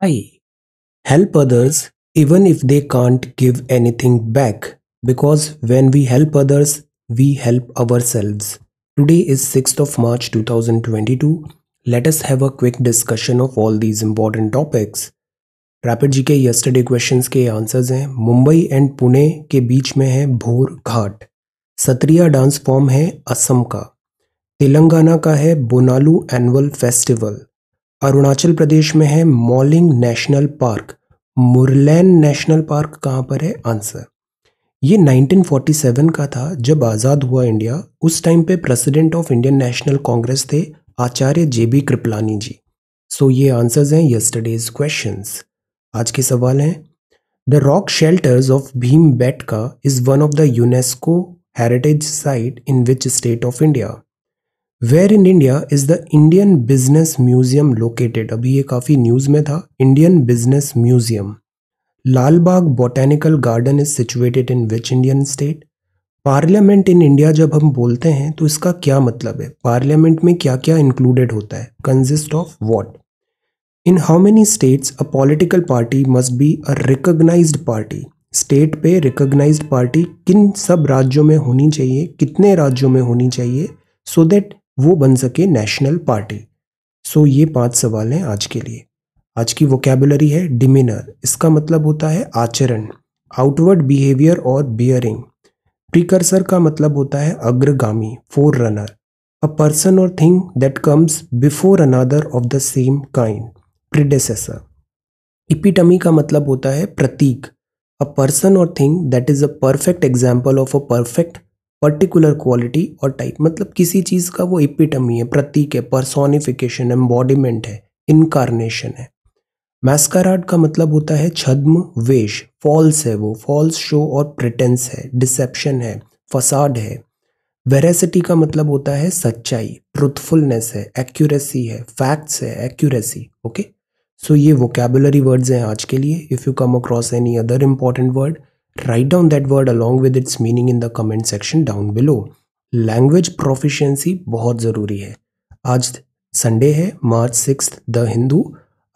I help others even if they can't give anything back because when we help others, we help ourselves. Today is 6th of March 2022. Let us have a quick discussion of all these important topics. Rapid G K yesterday questions के answers हैं Mumbai and Pune के बीच में है भोर घाट Sattriya dance form है असम का तेलंगाना का है बोनालू एनुअल फेस्टिवल अरुणाचल प्रदेश में है Mouling national park Murlen national park कहाँ पर है आंसर ये 1947 का था जब आज़ाद हुआ इंडिया उस टाइम पे president of Indian National Congress थे Acharya J B Kripalani ji so so, ये आंसर्स हैं यस्टरडेज क्वेश्चंस आज के सवाल हैं the rock shelters of Bhimbetka is one of the UNESCO heritage site in which state of India where in India is the Indian business museum located अभी ये काफ़ी news में था Indian business museum Lalbagh botanical garden is situated in which Indian state parliament in India जब हम बोलते हैं तो इसका क्या मतलब है पार्लियामेंट में क्या क्या इंक्लूडेड होता है consist of what in how many states a political party must be a recognize party state पे रिकोगनाइज पार्टी किन सब राज्यों में होनी चाहिए कितने राज्यों में होनी चाहिए सो so दैट वो बन सके नेशनल पार्टी सो ये पांच सवाल हैं आज के लिए आज की वोकेबुलरी है डिमिनर इसका मतलब होता है आचरण आउटवर्ड बिहेवियर और बियरिंग प्रिकर्सर का मतलब होता है अग्रगामी फोर रनर अ पर्सन और thing that comes before another of the same kind predecessor epitome का मतलब होता है प्रतीक अ पर्सन और thing that is a perfect example of a perfect particular quality और टाइप मतलब किसी चीज़ का वो इपिटमी है प्रतीक है परसोनिफिकेशन एम्बॉडीमेंट है इनकारनेशन है मैस्काराट का मतलब होता है छद्म वेश फॉल्स है वो फॉल्स शो और प्रिटेंस है डिसेप्शन है फसाड है वेरेसिटी का मतलब होता है सच्चाई ट्रुथफुलनेस है एक्यूरेसी है फैक्ट्स है एक्यूरेसी ओके सो ये वोकेबुलरी वर्ड्स हैं आज के लिए if you come across any other important word Write down that word along with its meaning in the comment section down below. Language proficiency बहुत ज़रूरी है आज संडे है मार्च सिक्स द हिंदू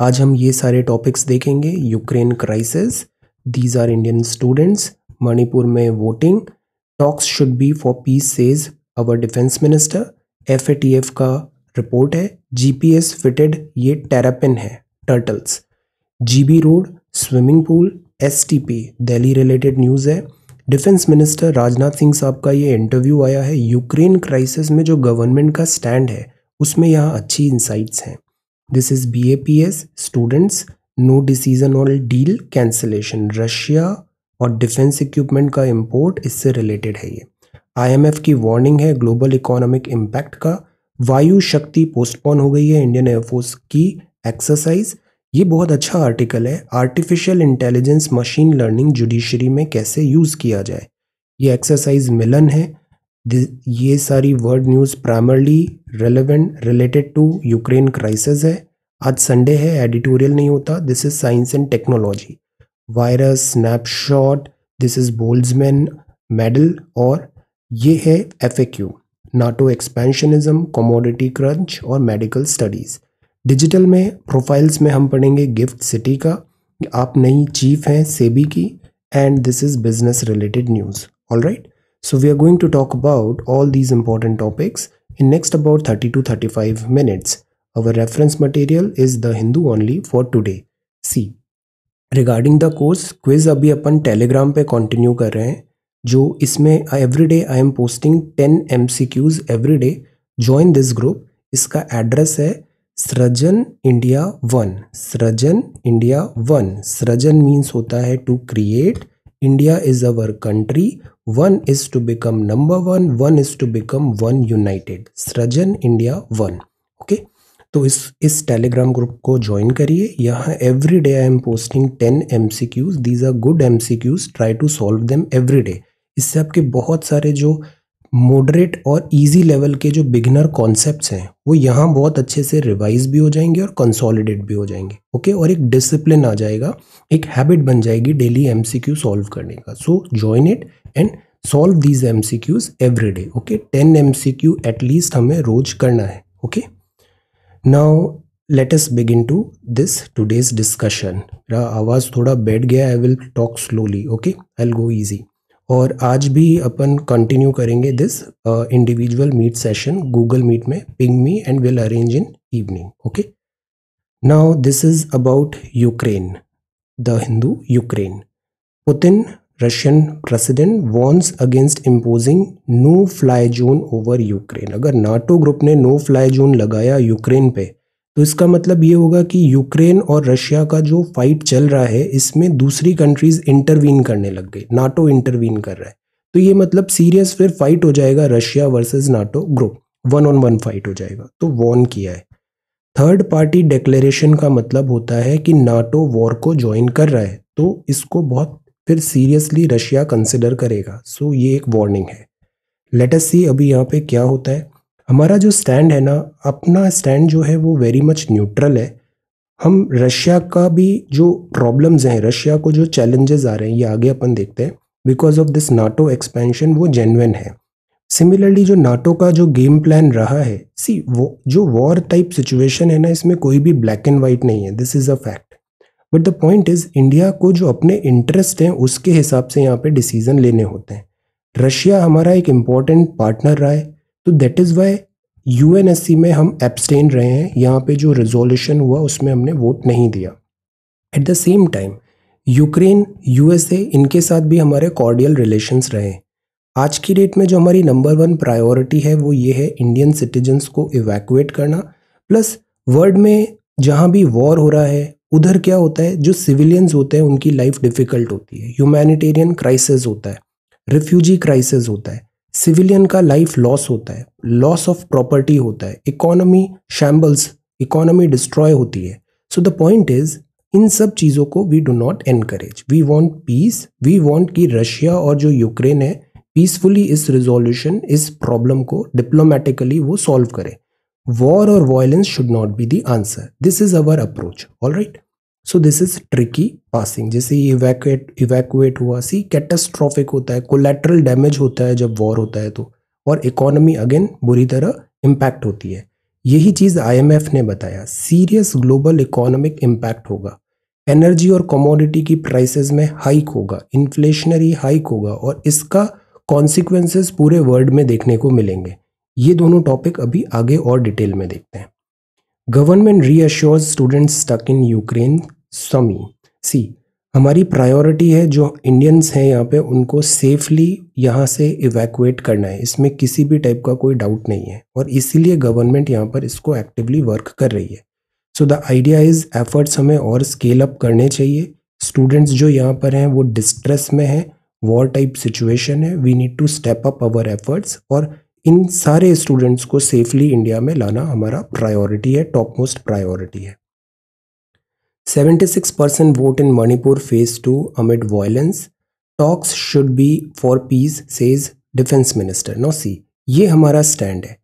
आज हम ये सारे टॉपिक्स देखेंगे Ukraine crisis these are Indian students Manipur में voting talks should be for peace says our defence minister F का रिपोर्ट है जीपीएस फिटेड ये टेरापिन है turtles GB road swimming pool S T P Delhi related news है defence minister Rajnath Singh साहब का ये interview आया है यूक्रेन क्राइसिस में जो गवर्नमेंट का स्टैंड है उसमें यहाँ अच्छी इंसाइट्स हैं this is B A P S students no decision all deal cancellation Russia और डिफेंस इक्विपमेंट का इम्पोर्ट इससे रिलेटेड है ये आईएमएफ की वार्निंग है ग्लोबल इकोनॉमिक इम्पैक्ट का वायु शक्ति पोस्टपोन हो गई है इंडियन एयरफोर्स की एक्सरसाइज ये बहुत अच्छा आर्टिकल है artificial intelligence machine learning judiciary में कैसे यूज़ किया जाए ये एक्सरसाइज मिलन है ये सारी world news primarily relevant related to Ukraine crisis है आज संडे है एडिटोरियल नहीं होता this is science and technology virus snapshot this is Boltzmann medal और ये है F NATO expansionism commodity crunch और मेडिकल स्टडीज़ डिजिटल में प्रोफाइल्स में हम पढ़ेंगे गिफ्ट सिटी का आप नई चीफ हैं सेबी की and this is business related news all right so we are going to talk about all these important topics in next about thirty to thirty five minutes our reference material is the Hindu only for today see regarding the course quiz अभी अपन Telegram पे continue कर रहे हैं जो इसमें every day I am posting ten M C Qs every day join this group इसका address है Srijan India one Srijan India one Srijan means होता है to create India is our country one is to become number one one is to become one united Srijan India one okay तो इस इस telegram group को join करिए यहाँ every day I am posting ten M C cues these are good M C Qs try to solve them every day इससे आपके बहुत सारे जो मॉडरेट और इजी लेवल के जो बिगनर कॉन्सेप्ट्स हैं वो यहाँ बहुत अच्छे से रिवाइज भी हो जाएंगे और कंसोलिडेट भी हो जाएंगे ओके और एक डिसिप्लिन आ जाएगा एक हैबिट बन जाएगी daily M C Q solve करने का so join it and solve these M C Qs every day okay ten M C Q at least हमें रोज करना है okay now let's begin to this today's discussion मेरा आवाज़ थोड़ा बैठ गया I will talk slowly okay I will go easy और आज भी अपन कंटिन्यू करेंगे this individual meet session Google Meet में ping me and will arrange in evening okay now this is about Ukraine the Hindu Ukraine Putin Russian president warns against imposing no fly zone over Ukraine अगर NATO group ने no fly zone लगाया Ukraine पे तो इसका मतलब ये होगा कि यूक्रेन और रशिया का जो फाइट चल रहा है इसमें दूसरी कंट्रीज इंटरवीन करने लग गई नाटो इंटरवीन कर रहा है तो ये मतलब सीरियस फिर फाइट हो जाएगा Russia versus NATO group one on one fight हो जाएगा तो वॉन किया है थर्ड पार्टी डिक्लेरेशन का मतलब होता है कि नाटो वॉर को ज्वाइन कर रहा है तो इसको बहुत फिर सीरियसली रशिया कंसिडर करेगा सो ये एक वार्निंग है लेटेस्ट सी अभी यहाँ पे क्या होता है हमारा जो स्टैंड है ना अपना स्टैंड जो है वो वेरी मच न्यूट्रल है हम रशिया का भी जो प्रॉब्लम्स हैं रशिया को जो चैलेंजेस आ रहे हैं ये आगे अपन देखते हैं because of this NATO expansion वो जेनवन है सिमिलरली जो नाटो का जो गेम प्लान रहा है सी वो जो वॉर टाइप सिचुएशन है ना इसमें कोई भी ब्लैक एंड वाइट नहीं है this is a fact but the point is India को जो अपने इंटरेस्ट हैं उसके हिसाब से यहाँ पे डिसीजन लेने होते हैं रशिया हमारा एक इम्पॉर्टेंट पार्टनर रहा है तो दैट इज़ वाई यू में हम एब्सटेन रहे हैं यहाँ पे जो रिजोल्यूशन हुआ उसमें हमने वोट नहीं दिया at the same time Ukraine USA इनके साथ भी हमारे कॉर्डियल रिलेशंस रहे आज की डेट में जो हमारी नंबर वन प्रायोरिटी है वो ये है इंडियन सिटीजन्स को इवैक्यूएट करना प्लस वर्ल्ड में जहाँ भी वॉर हो रहा है उधर क्या होता है जो सिविलियंस होते हैं उनकी लाइफ डिफ़िकल्ट होती है ह्यूमैनिटेरियन क्राइसिस होता है रिफ्यूजी क्राइसिस होता है सिविलियन का लाइफ लॉस होता है लॉस ऑफ प्रॉपर्टी होता है इकोनॉमी शैम्बल्स इकोनॉमी डिस्ट्रॉय होती है सो द पॉइंट इज इन सब चीज़ों को we do not encourage we want peace we want कि रशिया और जो यूक्रेन है पीसफुली इस रिजोल्यूशन इस प्रॉब्लम को डिप्लोमेटिकली वो सॉल्व करें वॉर और violence should not be the answer this is our approach all right so this is tricky passing जैसे ये इवैक्यूएट इवैक्यूएट हुआ सी कैटेस्ट्रॉफिक होता है कोलेट्रल डैमेज होता है जब वॉर होता है तो और इकोनॉमी अगेन बुरी तरह इम्पैक्ट होती है यही चीज़ आईएमएफ ने बताया सीरियस ग्लोबल इकोनॉमिक इम्पैक्ट होगा एनर्जी और कमोडिटी की प्राइसेस में हाइक होगा इन्फ्लेशनरी हाइक होगा और इसका कॉन्सिक्वेंसेस पूरे वर्ल्ड में देखने को मिलेंगे ये दोनों टॉपिक अभी आगे और डिटेल में देखते हैं government reassures students stuck in Ukraine समी सी हमारी प्रायोरिटी है जो इंडियंस हैं यहाँ पे उनको सेफली यहाँ से इवैक्यूएट करना है इसमें किसी भी टाइप का कोई डाउट नहीं है और इसीलिए गवर्नमेंट यहाँ पर इसको एक्टिवली वर्क कर रही है so the idea is efforts हमें और स्केल अप करने चाहिए स्टूडेंट्स जो यहाँ पर हैं वो डिस्ट्रेस में हैं वॉर टाइप सिचुएशन है we need to step up our efforts और इन सारे स्टूडेंट्स को सेफली इंडिया में लाना हमारा प्रायोरिटी है टॉप मोस्ट प्रायोरिटी है 76 percent vote in Manipur phase two amid violence talks should be for peace says defence minister no see ये हमारा स्टैंड है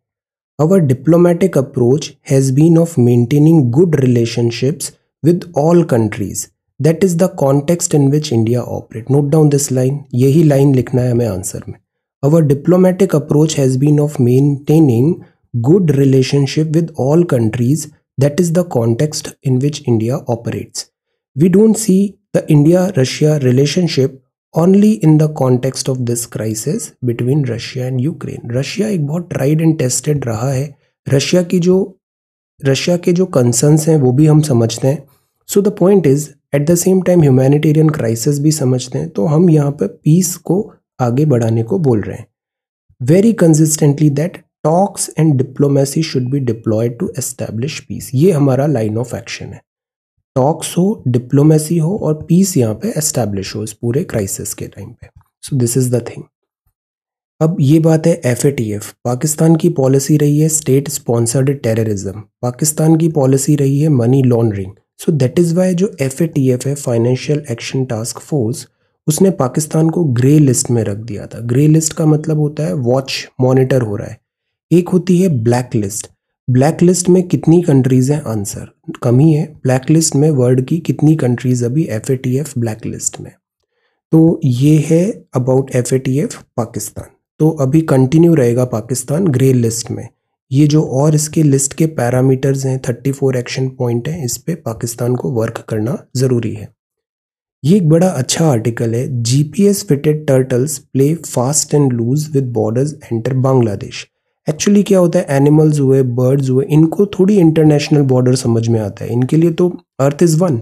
our diplomatic approach has been of maintaining good relationships with all countries that is the context in which India operate note down this line यही line लिखना है हमें answer में Our diplomatic approach has been of maintaining good relationship with all countries. That is the context in which India operates. We don't see the India-Russia relationship only in the context of this crisis between Russia and Ukraine. Russia एक बहुत tried and tested रहा है Russia की जो Russia के जो concerns हैं वो भी हम समझते हैं so the point is at the same time humanitarian crisis भी समझते हैं तो हम यहाँ पर पीस को आगे बढ़ाने को बोल रहे हैं very consistently that talks and diplomacy should be deployed to establish peace ये हमारा लाइन ऑफ एक्शन है टॉक्स हो डिप्लोमेसी हो और पीस यहाँ पे एस्टेब्लिश हो इस पूरे क्राइसिस के टाइम पे so this is the thing अब ये बात है एफ पाकिस्तान की पॉलिसी रही है स्टेट स्पॉन्सर्ड टेररिज्म पाकिस्तान की पॉलिसी रही है money laundering so that is why जो एफ है फाइनेंशियल एक्शन टास्क फोर्स उसने पाकिस्तान को ग्रे लिस्ट में रख दिया था ग्रे लिस्ट का मतलब होता है वॉच मॉनिटर हो रहा है एक होती है ब्लैक लिस्ट ब्लैक लिस्ट में कितनी कंट्रीज़ हैं आंसर कम ही है ब्लैक लिस्ट में वर्ल्ड की कितनी कंट्रीज़ अभी F A T F black list में तो ये है about F A T F Pakistan तो अभी कंटिन्यू रहेगा पाकिस्तान ग्रे लिस्ट में ये जो और इसके लिस्ट के पैरामीटर्स हैं 34 एक्शन पॉइंट हैं इस पर पाकिस्तान को वर्क करना ज़रूरी है ये एक बड़ा अच्छा आर्टिकल है GPS fitted turtles play fast and loose with borders enter Bangladesh actually क्या होता है एनिमल्स हुए बर्ड्स हुए इनको थोड़ी इंटरनेशनल बॉर्डर समझ में आता है इनके लिए तो अर्थ इज़ वन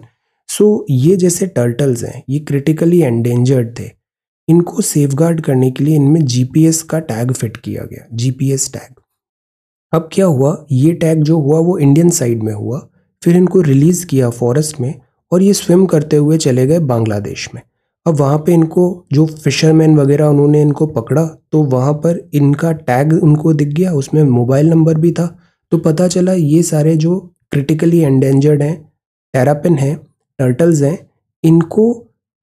सो ये जैसे टर्टल्स हैं ये क्रिटिकली एंडेंजर्ड थे इनको गार्ड करने के लिए इनमें जीपीएस का टैग फिट किया गया जीपीएस टैग अब क्या हुआ ये टैग जो हुआ वो इंडियन साइड में हुआ फिर इनको रिलीज़ किया फॉरेस्ट में और ये स्विम करते हुए चले गए बांग्लादेश में अब वहाँ पे इनको जो फिशरमैन वगैरह उन्होंने इनको पकड़ा तो वहाँ पर इनका टैग उनको दिख गया उसमें मोबाइल नंबर भी था तो पता चला ये सारे जो क्रिटिकली एंडेंजर्ड हैं टेरापिन हैं टर्टल्स हैं इनको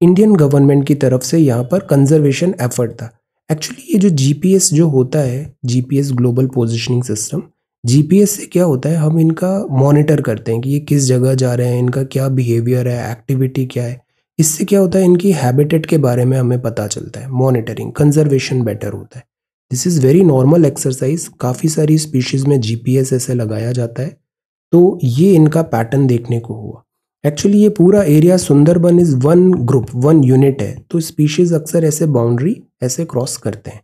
इंडियन गवर्नमेंट की तरफ से यहाँ पर कंजर्वेशन एफर्ट था एक्चुअली ये जो जीपीएस जो होता है GPS global positioning system GPS से क्या होता है हम इनका मॉनिटर करते हैं कि ये किस जगह जा रहे हैं इनका क्या बिहेवियर है एक्टिविटी क्या है इससे क्या होता है इनकी हैबिटेट के बारे में हमें पता चलता है मॉनिटरिंग कंजर्वेशन बेटर होता है this is very normal exercise काफ़ी सारी स्पीशीज़ में जी ऐसे लगाया जाता है तो ये इनका पैटर्न देखने को हुआ एक्चुअली ये पूरा area Sundarban is one group one unit है तो स्पीशीज़ अक्सर ऐसे बाउंड्री ऐसे क्रॉस करते हैं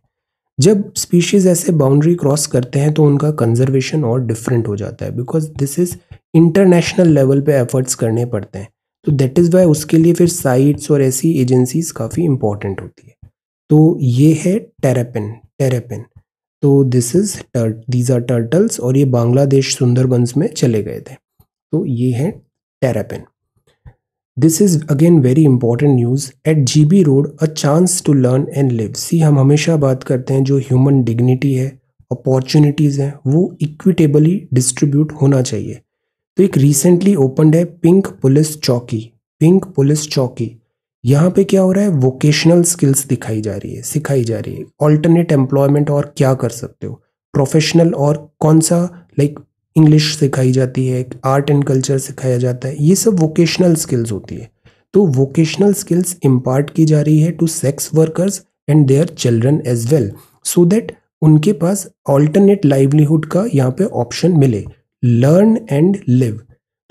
जब स्पीशीज़ ऐसे बाउंड्री क्रॉस करते हैं तो उनका कंजर्वेशन और डिफरेंट हो जाता है because this is international level पे एफर्ट्स करने पड़ते हैं तो दैट इज़ वाई उसके लिए फिर साइट्स और ऐसी एजेंसीज काफ़ी इंपॉर्टेंट होती है तो ये है टेरेपिन टेरेपिन तो this is these are turtles और ये बांग्लादेश सुंदरबंस में चले गए थे तो ये है terrapin this is again very important news at G B road a chance to learn and live see हम हमेशा बात करते हैं जो ह्यूमन डिग्निटी है अपॉर्चुनिटीज़ हैं वो इक्विटेबली डिस्ट्रीब्यूट होना चाहिए तो एक रिसेंटली ओपनड है पिंक पुलिस चौकी पिंक पुलिस चौकी यहाँ पे क्या हो रहा है वोकेशनल स्किल्स दिखाई जा रही है सिखाई जा रही है ऑल्टरनेट एम्प्लॉयमेंट और क्या कर सकते हो प्रोफेशनल और कौन सा लाइक like, इंग्लिश सिखाई जाती है आर्ट एंड कल्चर सिखाया जाता है ये सब वोकेशनल स्किल्स होती है तो वोकेशनल स्किल्स इम्पार्ट की जा रही है to sex workers and their children as well so that उनके पास ऑल्टरनेट लाइवलीहुड का यहाँ पे ऑप्शन मिले लर्न एंड लिव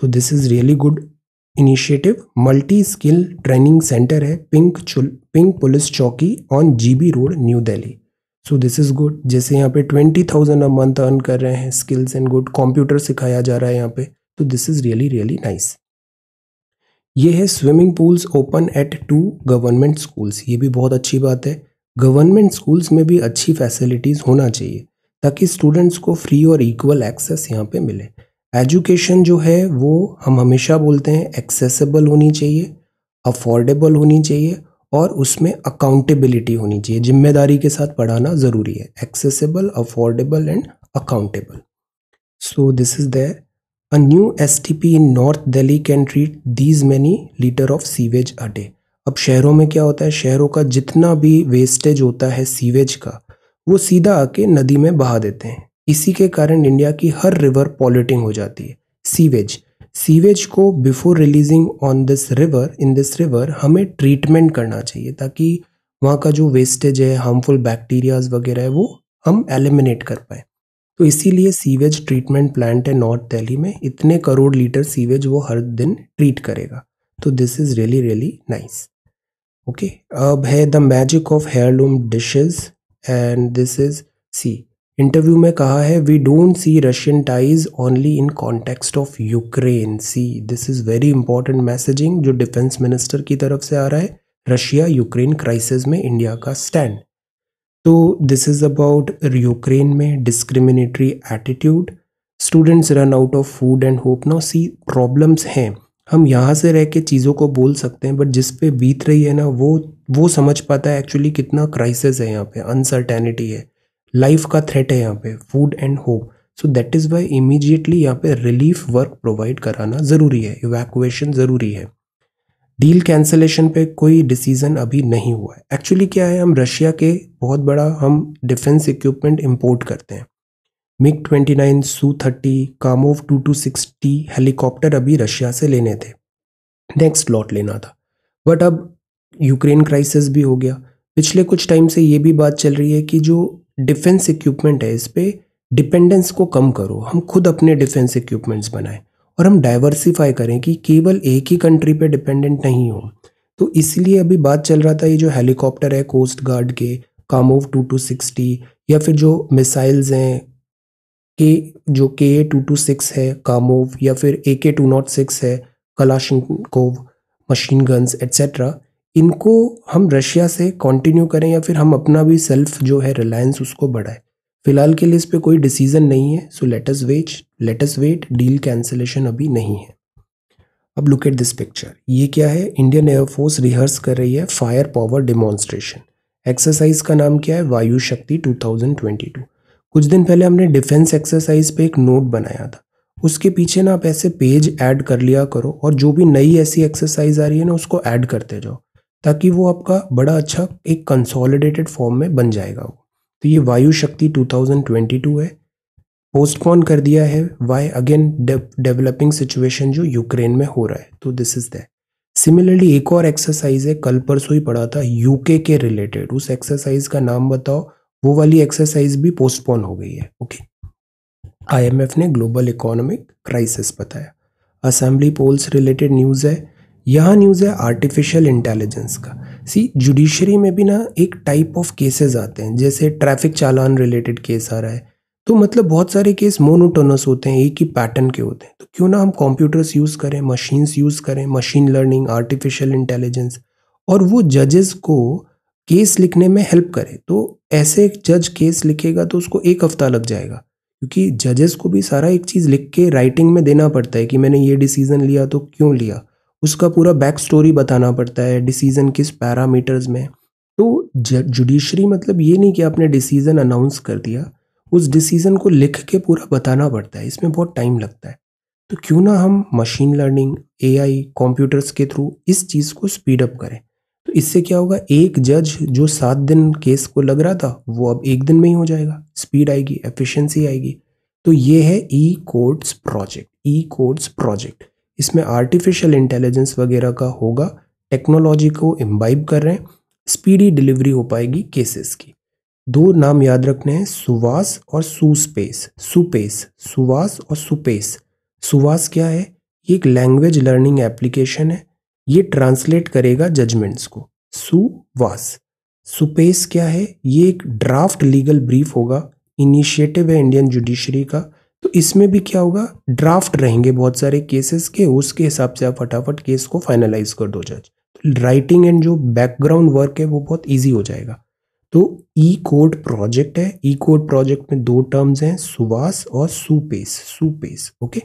तो this is really good initiative multi skill training centre है पिंक पिंक पुलिस चौकी on G B road New Delhi so this is good जैसे यहाँ पे twenty thousand a month earn कर रहे हैं स्किल्स एंड गुड कंप्यूटर सिखाया जा रहा है यहाँ पे तो this is really really nice ये है swimming pools open at two government schools ये भी बहुत अच्छी बात है गवर्नमेंट स्कूल्स में भी अच्छी फैसिलिटीज़ होना चाहिए ताकि स्टूडेंट्स को फ्री और इक्वल एक्सेस यहाँ पे मिले एजुकेशन जो है वो हम हमेशा बोलते हैं एक्सेसिबल होनी चाहिए अफोर्डेबल होनी चाहिए और उसमें अकाउंटेबिलिटी होनी चाहिए जिम्मेदारी के साथ पढ़ाना ज़रूरी है accessible affordable and accountable so this is there A new STP in North Delhi can treat these many litre of sewage a day अब शहरों में क्या होता है शहरों का जितना भी वेस्टेज होता है सीवेज का वो सीधा आके नदी में बहा देते हैं इसी के कारण इंडिया की हर रिवर पॉल्यूटिंग हो जाती है सीवेज सीवेज को before releasing on this river in this river हमें ट्रीटमेंट करना चाहिए ताकि वहाँ का जो वेस्टेज है हार्मफुल बैक्टीरियाज वगैरह है वो हम एलिमिनेट कर पाए तो इसीलिए सीवेज ट्रीटमेंट प्लांट है नॉर्थ दिल्ली में इतने करोड़ लीटर सीवेज वो हर दिन ट्रीट करेगा तो this is really really nice okay अब है the magic of heirloom dishes and this is see interview में कहा है we don't see Russian ties only in context of Ukraine see this is very important messaging जो defence minister की तरफ से आ रहा है रशिया यूक्रेन क्राइसिस में इंडिया का स्टैंड तो दिस इज़ अबाउट यूक्रेन में discriminatory attitude students run out of food and hope no see problems हैं हम यहाँ से रह के चीज़ों को बोल सकते हैं बट जिस पे बीत रही है ना वो वो समझ पाता है एक्चुअली कितना क्राइसिस है यहाँ पे अनसर्टेनिटी है लाइफ का थ्रेट है यहाँ पे food and hope so that is why immediately यहाँ पे रिलीफ वर्क प्रोवाइड कराना ज़रूरी है इवैक्यूएशन ज़रूरी है डील कैंसलेशन पे कोई डिसीज़न अभी नहीं हुआ है एक्चुअली क्या है हम रशिया के बहुत बड़ा हम डिफेंस इक्विपमेंट इम्पोर्ट करते हैं MiG twenty nine Su thirty Kamov two two sixty helicopter अभी रशिया से लेने थे नेक्स्ट लॉट लेना था बट अब यूक्रेन क्राइसिस भी हो गया पिछले कुछ टाइम से ये भी बात चल रही है कि जो डिफेंस इक्विपमेंट है इस पर डिपेंडेंस को कम करो हम खुद अपने डिफेंस इक्विपमेंट्स बनाएं और हम डाइवर्सिफाई करें कि केवल एक ही कंट्री पे डिपेंडेंट नहीं हो तो इसलिए अभी बात चल रहा था ये जो हेलीकॉप्टर है कोस्ट गार्ड के कामोव टू टू सिक्सटी या फिर जो मिसाइल्स हैं के जो K A two two six है कामोव या फिर A K two naught six है कोव मशीन गन्स एट्सेट्रा इनको हम रशिया से कंटिन्यू करें या फिर हम अपना भी सेल्फ जो है रिलायंस उसको बढ़ाएं फिलहाल के लिए इस पर कोई डिसीजन नहीं है so let's wait let's wait deal cancellation अभी नहीं है अब लुक एट दिस पिक्चर ये क्या है इंडियन एयरफोर्स रिहर्स कर रही है फायर पावर डिमॉन्स्ट्रेशन एक्सरसाइज का नाम क्या है वायु शक्ति 2022 कुछ दिन पहले हमने डिफेंस एक्सरसाइज पे एक नोट बनाया था उसके पीछे ना आप ऐसे पेज ऐड कर लिया करो और जो भी नई ऐसी एक्सरसाइज आ रही है ना उसको ऐड करते जाओ ताकि वो आपका बड़ा अच्छा एक कंसोलिडेटेड फॉर्म में बन जाएगा वो तो ये वायु शक्ति 2022 है पोस्टपोन कर दिया है वाई अगेन डेवलपिंग सिचुएशन जो यूक्रेन में हो रहा है तो दिस इज दैट सिमिलरली एक और एक्सरसाइज है कल परसों ही पढ़ा था यूके के रिलेटेड उस एक्सरसाइज का नाम बताओ वो वाली एक्सरसाइज भी पोस्टपोन हो गई है ओके आईएमएफ ने ग्लोबल इकोनॉमिक क्राइसिस बताया असेंबली पोल्स रिलेटेड न्यूज़ है यह न्यूज़ है आर्टिफिशियल इंटेलिजेंस का सी जुडिशरी में भी ना एक टाइप ऑफ केसेस आते हैं जैसे ट्रैफिक चालान रिलेटेड केस आ रहा है तो मतलब बहुत सारे केस मोनोटोनस होते हैं एक ही पैटर्न के होते हैं तो क्यों ना हम कंप्यूटर्स यूज़ करें मशीन्स यूज़ करें मशीन लर्निंग आर्टिफिशियल इंटेलिजेंस और वो जजेस को केस लिखने में हेल्प करे तो ऐसे एक जज केस लिखेगा तो उसको एक हफ्ता लग जाएगा क्योंकि जजेस को भी सारा एक चीज़ लिख के राइटिंग में देना पड़ता है कि मैंने ये डिसीज़न लिया तो क्यों लिया उसका पूरा बैक स्टोरी बताना पड़ता है डिसीजन किस पैरामीटर्स में तो जुडिशरी मतलब ये नहीं कि आपने डिसीजन अनाउंस कर दिया उस डिसीजन को लिख के पूरा बताना पड़ता है इसमें बहुत टाइम लगता है तो क्यों ना हम मशीन लर्निंग ए कंप्यूटर्स के थ्रू इस चीज़ को स्पीड अप करें तो इससे क्या होगा एक जज जो सात दिन केस को लग रहा था वो अब एक दिन में ही हो जाएगा स्पीड आएगी एफिशिएंसी आएगी तो ये है E courts project E courts project इसमें आर्टिफिशियल इंटेलिजेंस वगैरह का होगा टेक्नोलॉजी को इम्बाइब कर रहे हैं स्पीडी डिलीवरी हो पाएगी केसेस की दो नाम याद रखने हैं सुवास और सुस्पेस सुपेस सुवास और सुपेस सुवास क्या है ये एक लैंग्वेज लर्निंग एप्लीकेशन है ये ट्रांसलेट करेगा जजमेंट्स को सुवास सुपेस क्या है ये एक ड्राफ्ट लीगल ब्रीफ होगा इनिशिएटिव है इंडियन जुडिशरी का तो इसमें भी क्या होगा ड्राफ्ट रहेंगे बहुत सारे केसेस के उसके हिसाब से आप फटाफट केस को फाइनलाइज कर दो जज तो राइटिंग एंड जो बैकग्राउंड वर्क है वो बहुत ईजी हो जाएगा तो ई कोड प्रोजेक्ट है ई कोड प्रोजेक्ट में दो टर्म्स हैं सुवास और SUPACE SUPACE okay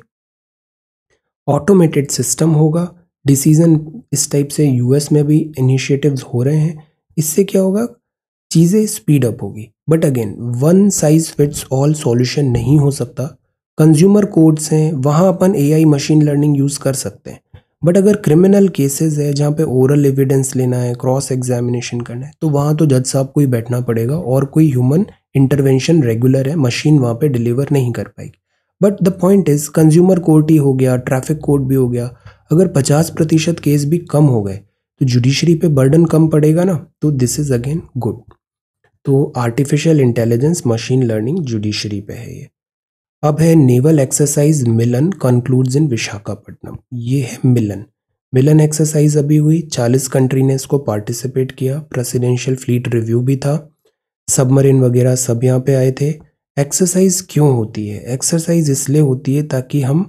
automated system होगा डिसीजन इस टाइप से यूएस में भी इनिशिएटिव्स हो रहे हैं इससे क्या होगा चीज़ें स्पीड अप होगी but again one size fits all solution नहीं हो सकता कंज्यूमर कोर्ट्स हैं वहाँ अपन ए मशीन लर्निंग यूज़ कर सकते हैं बट अगर क्रिमिनल केसेस है जहाँ पे ओरल एविडेंस लेना है क्रॉस एग्जामिनेशन करना है तो वहाँ तो जज साहब को ही बैठना पड़ेगा और कोई ह्यूमन इंटरवेंशन रेगुलर है मशीन वहाँ पे डिलीवर नहीं कर पाएगी but the point is consumer court ही हो गया ट्रैफिक कोर्ट भी हो गया अगर पचास प्रतिशत केस भी कम हो गए तो जुडिशरी पे बर्डन कम पड़ेगा ना तो दिस इज़ अगेन गुड तो artificial intelligence machine learning judiciary पे है ये अब है naval exercise Milan concludes in Visakhapatnam ये है मिलन मिलन एक्सरसाइज अभी हुई 40 कंट्री ने इसको पार्टिसिपेट किया प्रेसिडेंशियल फ्लीट रिव्यू भी था सबमरीन वगैरह सब यहाँ पे आए थे एक्सरसाइज क्यों होती है एक्सरसाइज इसलिए होती है ताकि हम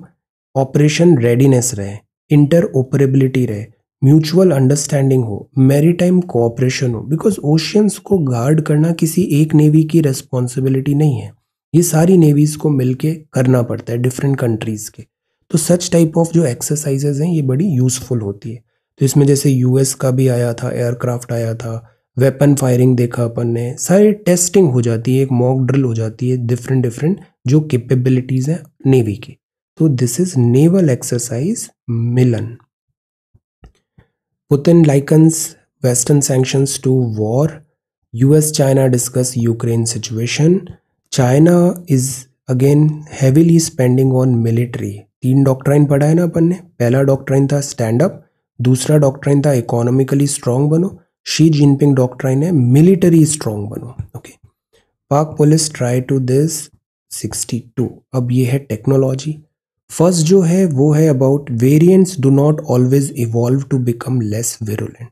ऑपरेशन रेडीनेस रहे इंटर ऑपरेबिलिटी रहे म्यूचुअल अंडरस्टैंडिंग हो मैरीटाइम कोऑपरेशन हो बिकॉज ओशियंस को गार्ड करना किसी एक नेवी की रिस्पॉन्सिबिलिटी नहीं है ये सारी नेवीज़ को मिलके करना पड़ता है डिफरेंट कंट्रीज़ के तो सच टाइप ऑफ जो एक्सरसाइजेज हैं ये बड़ी यूज़फुल होती है तो इसमें जैसे यूएस का भी आया था एयरक्राफ्ट आया था वेपन फायरिंग देखा अपन ने सारी टेस्टिंग हो जाती है एक मॉक ड्रिल हो जाती है डिफरेंट डिफरेंट जो कैपेबिलिटीज़ हैं नेवी की तो this is naval exercise Milan Putin likens western sanctions to war US China discuss Ukraine situation China is again heavily spending on military तीन डॉक्ट्राइन पढ़ा है ना अपन ने पहला डॉक्ट्राइन था स्टैंड अप दूसरा डॉक्ट्राइन था इकोनॉमिकली स्ट्रांग बनो शी जिनपिंग डॉक्ट्राइन है मिलिटरी स्ट्रांग बनो okay Pak police try to this 62 अब ये है टेक्नोलॉजी फर्स्ट जो है वो है about variants do not always evolve to become less virulent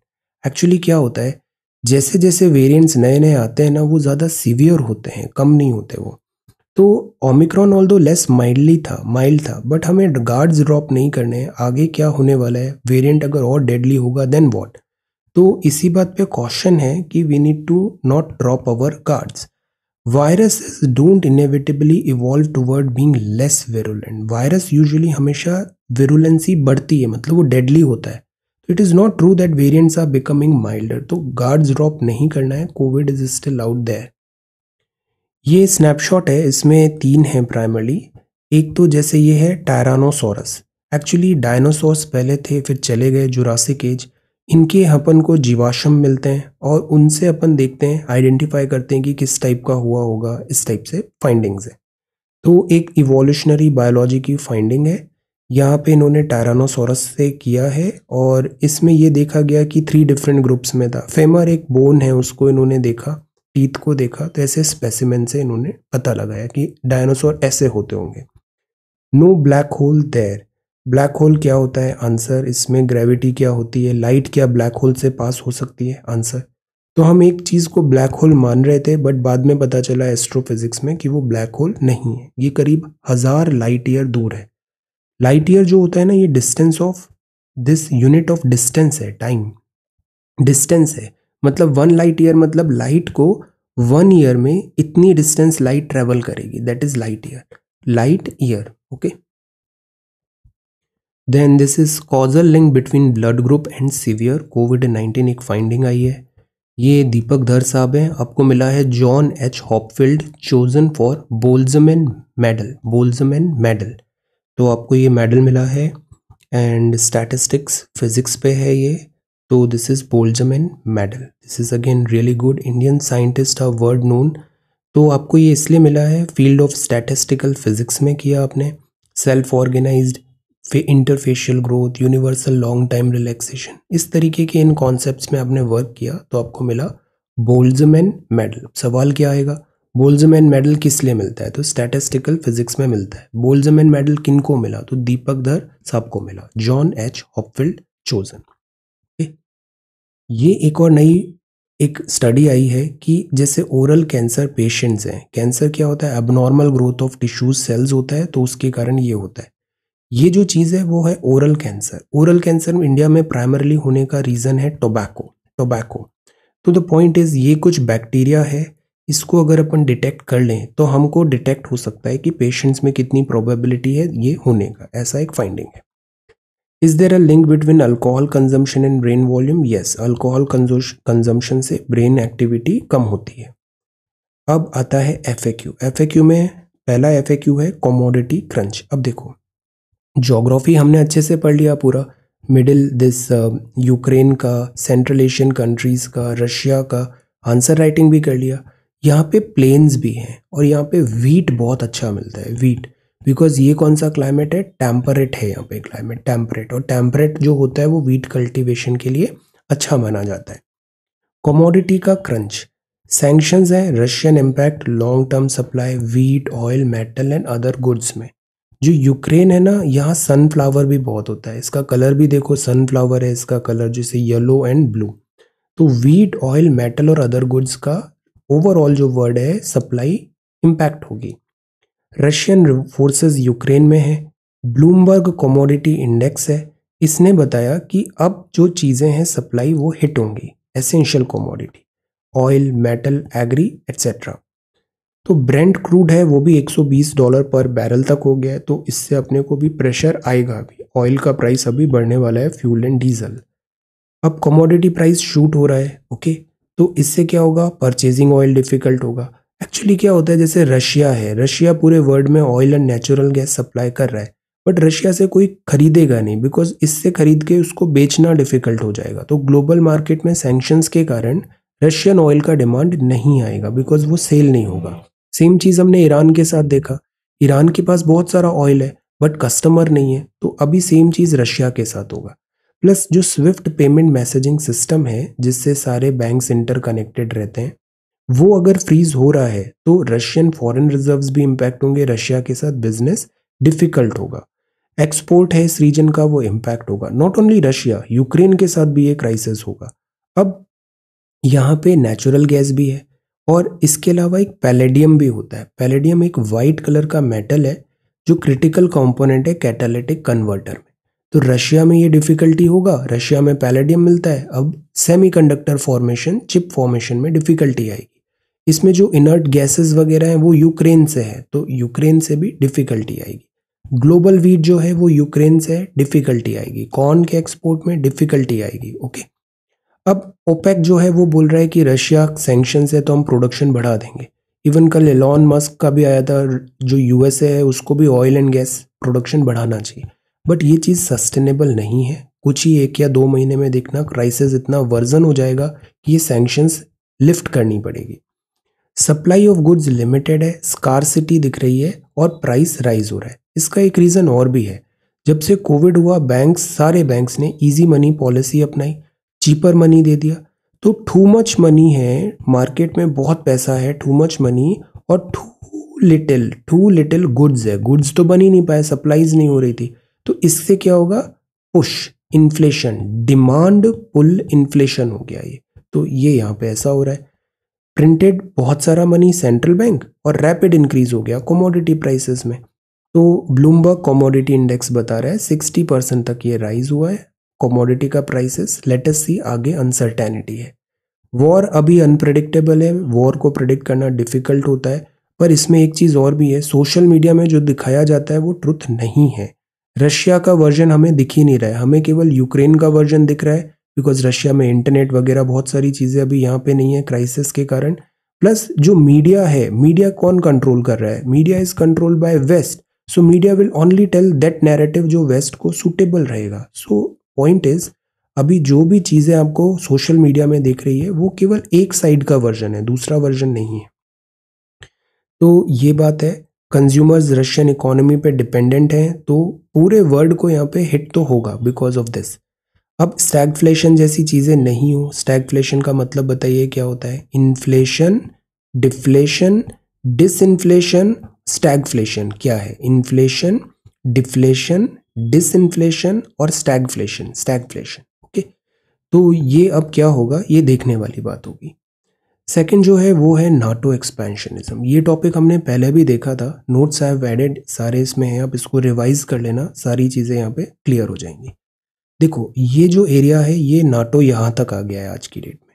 actually क्या होता है जैसे जैसे वेरिएंट्स नए नए आते हैं ना वो ज़्यादा सीवियर होते हैं कम नहीं होते वो तो Omicron although less mildly था माइल्ड था बट हमें गार्ड्स ड्रॉप नहीं करने हैं आगे क्या होने वाला है वेरिएंट अगर और डेडली होगा देन वॉट तो इसी बात पे कॉशन है कि we need to not drop our guards is don't inevitably evolve toward being less virulent virus usually हमेशा वेरुलेंसी बढ़ती है मतलब वो डेडली होता है तो it is not true that variants are becoming milder तो गार्ड्स ड्रॉप नहीं करना है covid is still out there ये स्नैपशॉट है इसमें तीन हैं प्राइमरली एक तो जैसे ये है टायरानोसोरस एक्चुअली डायनासोर्स पहले थे फिर चले गए जुरासिक एज इनके अपन को जीवाश्म मिलते हैं और उनसे अपन देखते हैं आइडेंटिफाई करते हैं कि किस टाइप का हुआ होगा इस टाइप से फाइंडिंग्स है तो एक इवोल्यूशनरी बायोलॉजी की फाइंडिंग है यहाँ पे इन्होंने टायरानोसोरस से किया है और इसमें ये देखा गया कि थ्री डिफरेंट ग्रुप्स में था फेमर एक बोन है उसको इन्होंने देखा टीथ को देखा तो ऐसे स्पेसिमेन से इन्होंने पता लगाया कि डायनासोर ऐसे होते होंगे no black hole there black hole क्या होता है आंसर इसमें ग्रेविटी क्या होती है लाइट क्या ब्लैक होल से पास हो सकती है आंसर तो हम एक चीज़ को ब्लैक होल मान रहे थे बट बाद में पता चला एस्ट्रोफिज़िक्स में कि वो ब्लैक होल नहीं है ये करीब हज़ार लाइट ईयर दूर है लाइट ईयर जो होता है ना ये distance of this unit of distance है टाइम डिस्टेंस है मतलब वन लाइट ईयर मतलब लाइट को वन ईयर में इतनी डिस्टेंस लाइट ट्रेवल करेगी that is light year light year okay then this is causal link between blood group and severe covid nineteen एक finding आई है ये दीपक धर साहब हैं आपको मिला है John H Hopfield chosen for Boltzmann medal Boltzmann medal तो आपको ये मेडल मिला है एंड स्टैटिस्टिक्स फिजिक्स पे है ये तो this is Boltzmann medal this is again really good Indian scientist a world known तो आपको ये इसलिए मिला है फील्ड ऑफ स्टैटिस्टिकल फिजिक्स में किया आपने सेल्फ फे interfacial growth universal long time relaxation इस तरीके के इन कॉन्सेप्ट्स में आपने वर्क किया तो आपको मिला बोल्जमैन मेडल सवाल क्या आएगा बोल्जमैन मेडल किस लिए मिलता है तो स्टैटिस्टिकल फिजिक्स में मिलता है बोल्जमैन मेडल किन को मिला तो दीपक धर साहब को मिला जॉन एच हॉपफील्ड चोजन ये एक और नई एक स्टडी आई है कि जैसे ओरल कैंसर पेशेंट्स हैं कैंसर क्या होता है abnormal growth of tissues cells होता है तो उसके कारण ये होता है ये जो चीज़ है वो है oral cancer oral cancer India में प्राइमरली होने का रीज़न है टोबैको टोबैको तो द पॉइंट इज़ ये कुछ बैक्टीरिया है इसको अगर अपन डिटेक्ट कर लें तो हमको डिटेक्ट हो सकता है कि पेशेंट्स में कितनी प्रोबेबिलिटी है ये होने का ऐसा एक फाइंडिंग है is there a link between alcohol consumption and brain volume yes alcohol consumption से ब्रेन एक्टिविटी कम होती है अब आता है F A Q F A Q में पहला एफ ए क्यू है कॉमोडिटी क्रंच अब देखो जोग्राफी हमने अच्छे से पढ़ लिया पूरा मिडिल दिस यूक्रेन का सेंट्रल एशियन कंट्रीज़ का रशिया का आंसर राइटिंग भी कर लिया यहाँ पे प्लेन्स भी हैं और यहाँ पे वीट बहुत अच्छा मिलता है वीट बिकॉज ये कौन सा क्लाइमेट है टेम्परेट है यहाँ पे क्लाइमेट टेम्परेट और टेम्परेट जो होता है वो वीट कल्टिवेशन के लिए अच्छा माना जाता है कमोडिटी का क्रंच सेंक्शन हैं Russian impact long term supply wheat oil metal and other goods में जो यूक्रेन है ना यहाँ सनफ्लावर भी बहुत होता है इसका कलर भी देखो सनफ्लावर है इसका कलर जैसे येलो एंड ब्लू तो वीट ऑयल मेटल और अदर गुड्स का ओवरऑल जो वर्ड है सप्लाई इम्पैक्ट होगी रशियन फोर्सेस यूक्रेन में है ब्लूमबर्ग कमोडिटी इंडेक्स है इसने बताया कि अब जो चीज़ें हैं सप्लाई वो हिट होंगी essential commodity oil metal agri etcetera तो ब्रेंड क्रूड है वो भी 120 डॉलर पर बैरल तक हो गया है तो इससे अपने को भी प्रेशर आएगा अभी ऑयल का प्राइस अभी बढ़ने वाला है फ्यूल एंड डीजल अब कमोडिटी प्राइस शूट हो रहा है ओके तो इससे क्या होगा परचेजिंग ऑयल डिफिकल्ट होगा एक्चुअली क्या होता है जैसे रशिया है रशिया पूरे वर्ल्ड में oil and natural gas supply कर रहा है बट रशिया से कोई खरीदेगा नहीं बिकॉज इससे खरीद के उसको बेचना डिफिकल्ट हो जाएगा तो ग्लोबल मार्केट में सैंक्शंस के कारण रशियन ऑयल का डिमांड नहीं आएगा बिकॉज वो सेल नहीं होगा सेम चीज़ हमने ईरान के साथ देखा ईरान के पास बहुत सारा ऑयल है बट कस्टमर नहीं है तो अभी सेम चीज़ रशिया के साथ होगा प्लस जो स्विफ्ट पेमेंट मैसेजिंग सिस्टम है जिससे सारे बैंक्स इंटरकनेक्टेड रहते हैं वो अगर फ्रीज हो रहा है तो रशियन फॉरेन रिजर्व्स भी इम्पैक्ट होंगे रशिया के साथ बिजनेस डिफिकल्ट होगा एक्सपोर्ट है इस रीजन का वो इम्पैक्ट होगा नॉट ओनली रशिया यूक्रेन के साथ भी ये क्राइसिस होगा अब यहाँ पे नेचुरल गैस भी है और इसके अलावा एक पैलेडियम भी होता है पैलेडियम एक वाइट कलर का मेटल है जो क्रिटिकल कंपोनेंट है कैटालिटिक कन्वर्टर में तो रशिया में ये डिफ़िकल्टी होगा रशिया में पैलेडियम मिलता है अब सेमीकंडक्टर फॉर्मेशन चिप फॉर्मेशन में डिफ़िकल्टी आएगी इसमें जो इनर्ट गैसेस वगैरह हैं वो यूक्रेन से है तो यूक्रेन से भी डिफ़िकल्टी आएगी ग्लोबल वीट जो है वो यूक्रेन से डिफ़िकल्टी आएगी कॉर्न के एक्सपोर्ट में डिफ़िकल्टी आएगी ओके अब ओपेक जो है वो बोल रहा है कि रशिया सेंक्शन से तो हम प्रोडक्शन बढ़ा देंगे इवन कल एलॉन मस्क का भी आया था जो यूएसए है उसको भी ऑयल एंड गैस प्रोडक्शन बढ़ाना चाहिए बट ये चीज़ सस्टेनेबल नहीं है कुछ ही एक या दो महीने में देखना क्राइसिस इतना वर्जन हो जाएगा कि ये सैंक्शंस लिफ्ट करनी पड़ेगी सप्लाई ऑफ गुड्स लिमिटेड है सिटी दिख रही है और प्राइस राइज हो रहा है इसका एक रीज़न और भी है जब से कोविड हुआ बैंक्स सारे बैंक्स ने इजी मनी पॉलिसी अपनाई चीपर मनी दे दिया तो टू मच मनी है मार्केट में बहुत पैसा है टू मच मनी और too little too little goods है गुड्स तो बन ही नहीं पाए सप्लाईज नहीं हो रही थी तो इससे क्या होगा push inflation demand pull inflation हो गया ये तो ये यहाँ पे ऐसा हो रहा है प्रिंटेड बहुत सारा मनी सेंट्रल बैंक और रैपिड इंक्रीज हो गया कॉमोडिटी प्राइसेस में तो ब्लूमबर्ग कॉमोडिटी इंडेक्स बता रहा है सिक्सटी परसेंट तक ये राइज हुआ है कॉमोडिटी का प्राइसेस लेटेस्ट सी आगे अनसर्टेनिटी है वॉर अभी अनप्रडिक्टेबल है वॉर को प्रिडिक्ट करना डिफिकल्ट होता है पर इसमें एक चीज़ और भी है सोशल मीडिया में जो दिखाया जाता है वो ट्रुथ नहीं है रशिया का वर्जन हमें दिख ही नहीं रहा है हमें केवल यूक्रेन का वर्जन दिख रहा है बिकॉज रशिया में इंटरनेट वगैरह बहुत सारी चीज़ें अभी यहाँ पे नहीं है क्राइसिस के कारण प्लस जो मीडिया है मीडिया कौन कंट्रोल कर रहा है media is control by west so media will only tell that narrative जो वेस्ट को सुटेबल रहेगा सो पॉइंट इज अभी जो भी चीज़ें आपको सोशल मीडिया में देख रही है वो केवल एक साइड का वर्जन है दूसरा वर्जन नहीं है तो ये बात है कंज्यूमर्स रशियन इकोनॉमी पे डिपेंडेंट हैं तो पूरे वर्ल्ड को यहाँ पे हिट तो होगा बिकॉज ऑफ दिस अब स्टैगफ्लेशन जैसी चीज़ें नहीं हो स्टैगफ्लेशन का मतलब बताइए क्या होता है इन्फ्लेशन डिफ्लेशन डिसइन्फ्लेशन स्टैगफ्लेशन क्या है इन्फ्लेशन डिफ्लेशन डिसइन्फ्लेशन और स्टैगफ्लेशन स्टैगफ्लेशन ओके तो ये अब क्या होगा ये देखने वाली बात होगी सेकेंड जो है वो है नाटो एक्सपेंशनिज्म ये टॉपिक हमने पहले भी देखा था नोट्स हैव एडेड सारे इसमें हैं आप इसको रिवाइज कर लेना सारी चीज़ें यहाँ पे क्लियर हो जाएंगी देखो ये जो एरिया है ये नाटो यहाँ तक आ गया है आज की डेट में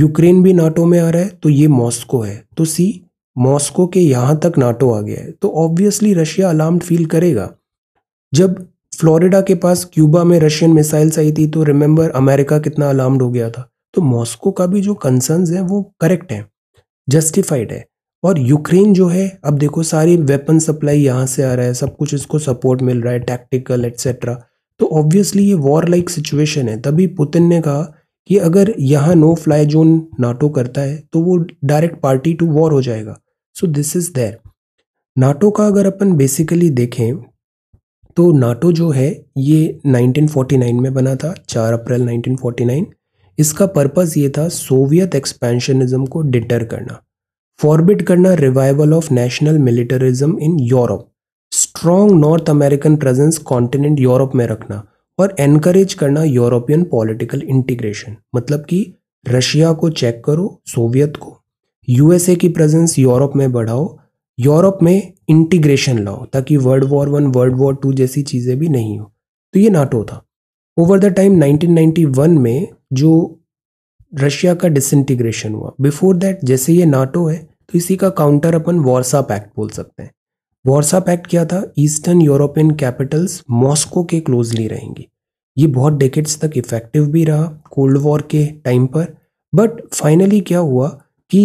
यूक्रेन भी नाटो में आ रहा है तो ये मॉस्को है तो सी मॉस्को के यहाँ तक नाटो आ गया है तो ऑब्वियसली रशिया अलार्म फील करेगा जब फ्लोरिडा के पास क्यूबा में रशियन मिसाइल्स आई थी तो रिमेंबर अमेरिका कितना अलार्म्ड हो गया था तो मॉस्को का भी जो कंसर्न है वो करेक्ट है जस्टिफाइड है और यूक्रेन जो है अब देखो सारी वेपन सप्लाई यहाँ से आ रहा है सब कुछ इसको सपोर्ट मिल रहा है टैक्टिकल एट्सेट्रा तो ऑब्वियसली ये वॉर लाइक सिचुएशन है तभी पुतिन ने कहा कि अगर यहाँ नो फ्लाई जोन नाटो करता है तो वो डायरेक्ट पार्टी टू वॉर हो जाएगा so this is there NATO का अगर अपन बेसिकली देखें तो नाटो जो है ये 1949 में बना था 4 अप्रैल इसका पर्पज़ ये था सोवियत एक्सपेंशनिज्म को डिटर करना फॉरबिड करना revival of national militarism in Europe strong north American presence continent Europe में रखना और एनकरेज करना यूरोपियन पॉलिटिकल इंटीग्रेशन मतलब कि रशिया को चेक करो सोवियत को यूएसए की प्रेजेंस यूरोप में बढ़ाओ यूरोप में इंटीग्रेशन लाओ ताकि world war one world war two जैसी चीज़ें भी नहीं हो तो ये नाटो था ओवर द टाइम 1991 में जो रशिया का डिसइंटीग्रेशन हुआ बिफोर दैट जैसे ये नाटो है तो इसी का काउंटर अपन वॉर्सा पैक्ट बोल सकते हैं वॉर्सा पैक्ट क्या था ईस्टर्न यूरोपियन कैपिटल्स मॉस्को के क्लोजली रहेंगी ये बहुत डेकेट्स तक इफ़ेक्टिव भी रहा कोल्ड वॉर के टाइम पर बट फाइनली क्या हुआ कि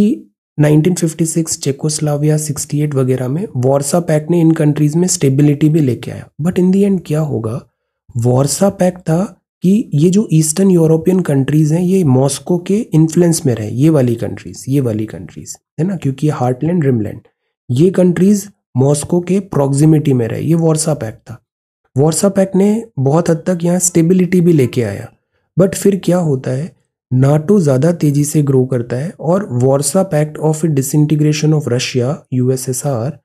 1956 चेकोस्लाविया 68 वगैरह में वॉर्सा पैक्ट ने इन कंट्रीज़ में स्टेबिलिटी भी लेके आया बट इन दी एंड क्या होगा वॉर्सा पैक्ट था कि ये जो ईस्टर्न यूरोपियन कंट्रीज़ हैं ये मॉस्को के इन्फ्लुएंस में रहे ये वाली कंट्रीज़ ये वाली कंट्रीज़ है ना क्योंकि ये हार्टलैंड रिमलैंड ये कंट्रीज़ मॉस्को के प्रॉक्सिमिटी में रहे ये वॉर्सा पैक्ट था वॉर्सा पैक्ट ने बहुत हद तक यहाँ स्टेबिलिटी भी लेके आया बट फिर क्या होता है नाटो ज़्यादा तेज़ी से ग्रो करता है और Warsaw pact of disintegration of Russia USSR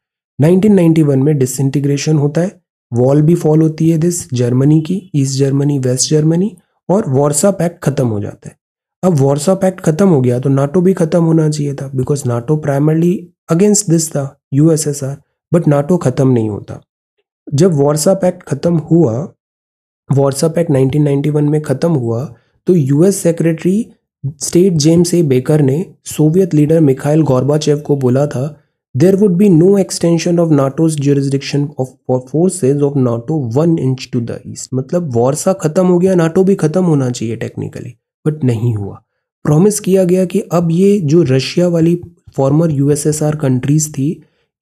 1991 में डिसइंटीग्रेशन होता है वॉल भी फॉल होती है दिस जर्मनी की ईस्ट जर्मनी वेस्ट जर्मनी और वॉर्सा पैक्ट खत्म हो जाता है अब वॉर्सा पैक्ट खत्म हो गया तो नाटो भी खत्म होना चाहिए था because NATO primarily against this था यूएसएसआर बट नाटो खत्म नहीं होता जब वॉर्सा पैक्ट खत्म हुआ वॉर्सा पैक्ट 1991 में खत्म हुआ तो US secretary state James A Baker ने सोवियत लीडर मिखाइल गौरबाचेव को बोला था There would be no extension of NATO's jurisdiction of forces of NATO one inch to the east. मतलब वॉरसा खत्म हो गया नाटो भी खत्म होना चाहिए टेक्निकली बट नहीं हुआ प्रॉमिस किया गया कि अब ये जो रशिया वाली फॉर्मर यूएसएसआर कंट्रीज थी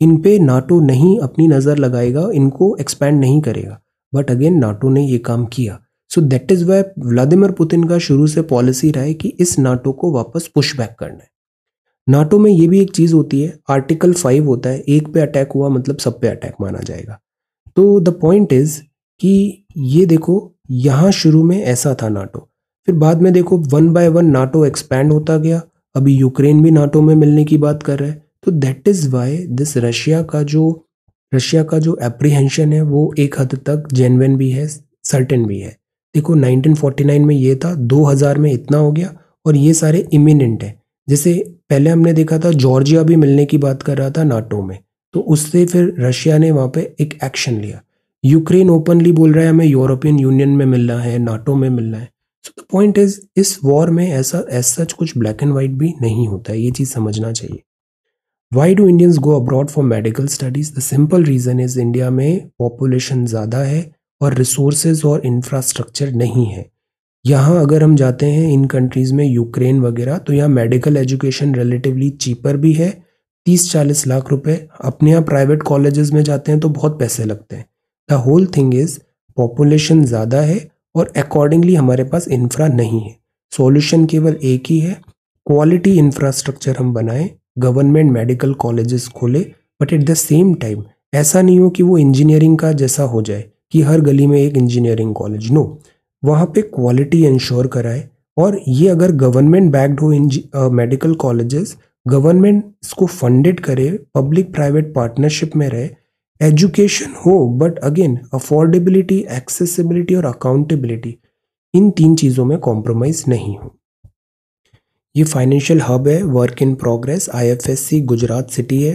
इन पे नाटो नहीं अपनी नज़र लगाएगा इनको एक्सपैंड नहीं करेगा बट अगेन नाटो ने ये काम किया so that is why Vladimir Putin का शुरू से पॉलिसी रहा है कि इस नाटो को वापस पुश बैक करना है नाटो में ये भी एक चीज़ होती है आर्टिकल फाइव होता है एक पे अटैक हुआ मतलब सब पे अटैक माना जाएगा तो द पॉइंट इज़ कि ये देखो यहाँ शुरू में ऐसा था नाटो फिर बाद में देखो one by one NATO expand होता गया अभी यूक्रेन भी नाटो में मिलने की बात कर रहा है तो that is why this Russia का जो रशिया का जो एप्रीहेंशन है वो एक हद तक जेनवन भी है सर्टेन भी है देखो 1949 में ये था 2000 में इतना हो गया और ये सारे इमिनेंट है जैसे पहले हमने देखा था जॉर्जिया भी मिलने की बात कर रहा था नाटो में तो उससे फिर रशिया ने वहाँ पे एक एक्शन लिया यूक्रेन ओपनली बोल रहा है हमें यूरोपियन यूनियन में मिलना है नाटो में मिलना है सो द पॉइंट इज इस वॉर में ऐसा एज सच कुछ ब्लैक एंड वाइट भी नहीं होता है ये चीज़ समझना चाहिए why do Indians go abroad for medical studies the simple reason is India में पॉपुलेशन ज़्यादा है और रिसोर्सेज और इंफ्रास्ट्रक्चर नहीं है यहाँ अगर हम जाते हैं इन कंट्रीज़ में यूक्रेन वगैरह तो यहाँ मेडिकल एजुकेशन रिलेटिवली चीपर भी है तीस चालीस लाख रुपए अपने यहाँ प्राइवेट कॉलेजेस में जाते हैं तो बहुत पैसे लगते हैं the whole thing is population ज़्यादा है और अकॉर्डिंगली हमारे पास इंफ्रा नहीं है सॉल्यूशन केवल एक ही है क्वालिटी इंफ्रास्ट्रक्चर हम बनाएं गवर्नमेंट मेडिकल कॉलेजेस खोले but at the same time ऐसा नहीं हो कि वो इंजीनियरिंग का जैसा हो जाए कि हर गली में एक इंजीनियरिंग कॉलेज नो no. वहाँ पे क्वालिटी इंश्योर कराए और ये अगर गवर्नमेंट बैक्ड हो इन मेडिकल कॉलेजेस गवर्नमेंट इसको फंडेड करे पब्लिक प्राइवेट पार्टनरशिप में रहे एजुकेशन हो बट अगेन अफोर्डेबिलिटी एक्सेसिबिलिटी और अकाउंटेबिलिटी इन तीन चीज़ों में कॉम्प्रोमाइज़ नहीं हो ये फाइनेंशियल हब है work in progress IFSC Gujarat city है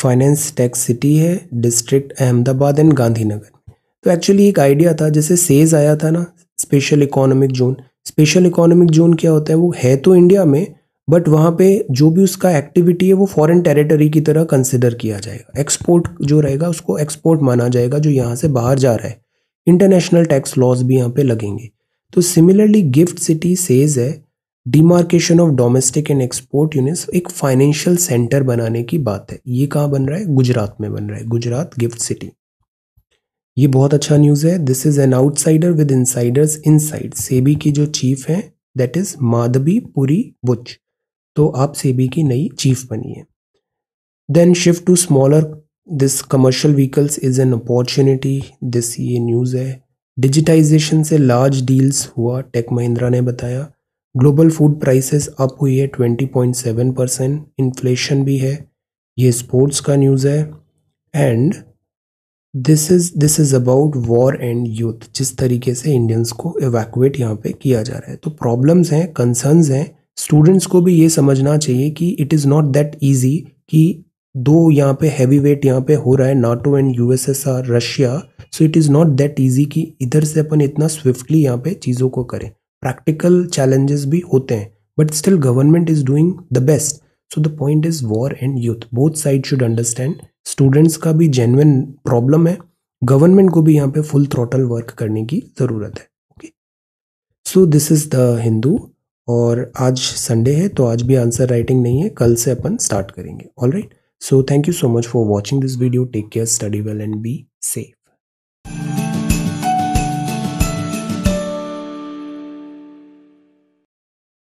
फाइनेंस टैक्स सिटी है डिस्ट्रिक्ट अहमदाबाद एंड गांधीनगर तो एक्चुअली एक आइडिया था जैसे सेज आया था ना special economic zone special economic zone क्या होता है वो है तो इंडिया में बट वहाँ पे जो भी उसका एक्टिविटी है वो फॉरेन टेरिटरी की तरह कंसिडर किया जाएगा एक्सपोर्ट जो रहेगा उसको एक्सपोर्ट माना जाएगा जो यहाँ से बाहर जा रहा है इंटरनेशनल टैक्स लॉज भी यहाँ पे लगेंगे तो सिमिलरली गिफ्ट सिटी सेज है demarcation of domestic and export units एक फाइनेंशियल सेंटर बनाने की बात है ये कहाँ बन रहा है गुजरात में बन रहा है गुजरात गिफ्ट सिटी ये बहुत अच्छा न्यूज़ है this is an outsider with insiders inside SEBI की जो चीफ हैं दैट इज़ माधवी पुरी बुच तो आप सेबी की नई चीफ बनी है then shift to smaller this commercial vehicles is an opportunity this ये न्यूज़ है डिजिटाइजेशन से लार्ज डील्स हुआ टेक महिंद्रा ने बताया ग्लोबल फूड प्राइसेस अप हुई है twenty point seven percent inflation भी है ये स्पोर्ट्स का न्यूज़ है and this is this is about war and youth जिस तरीके से इंडियंस को इवैकुएट यहाँ पे किया जा रहा है तो प्रॉब्लम्स हैं कंसर्न्स हैं स्टूडेंट्स को भी ये समझना चाहिए कि it is not that easy कि दो यहाँ पे हैवी वेट यहाँ पे हो रहा है NATO and USSR Russia so it is not that easy कि इधर से अपन इतना स्विफ्टली यहाँ पे चीज़ों को करें प्रैक्टिकल चैलेंजेस भी होते हैं but still government is doing the best so the point is war and youth both side should understand students का भी जेनविन प्रॉब्लम है गवर्नमेंट को भी यहाँ पे फुल थ्रोटल वर्क करने की ज़रूरत है okay so this is the Hindu और आज संडे है तो आज भी आंसर राइटिंग नहीं है कल से अपन स्टार्ट करेंगे all right so thank you so much for watching this video take care study well and be safe